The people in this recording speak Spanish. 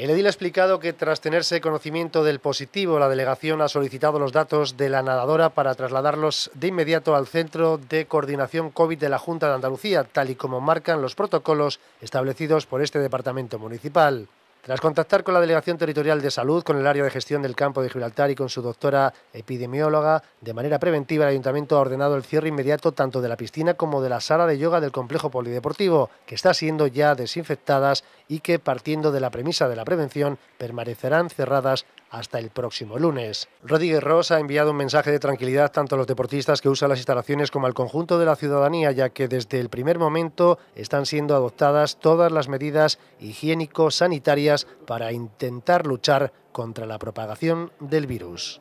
El edil ha explicado que tras tenerse conocimiento del positivo, la delegación ha solicitado los datos de la nadadora para trasladarlos de inmediato al Centro de Coordinación COVID de la Junta de Andalucía, tal y como marcan los protocolos establecidos por este departamento municipal. Tras contactar con la Delegación Territorial de Salud, con el área de gestión del campo de Gibraltar y con su doctora epidemióloga, de manera preventiva el Ayuntamiento ha ordenado el cierre inmediato tanto de la piscina como de la sala de yoga del complejo polideportivo, que está siendo ya desinfectadas y que, partiendo de la premisa de la prevención, permanecerán cerradas hasta el próximo lunes. Rodríguez Rosa ha enviado un mensaje de tranquilidad tanto a los deportistas que usan las instalaciones como al conjunto de la ciudadanía, ya que desde el primer momento están siendo adoptadas todas las medidas higiénico-sanitarias para intentar luchar contra la propagación del virus.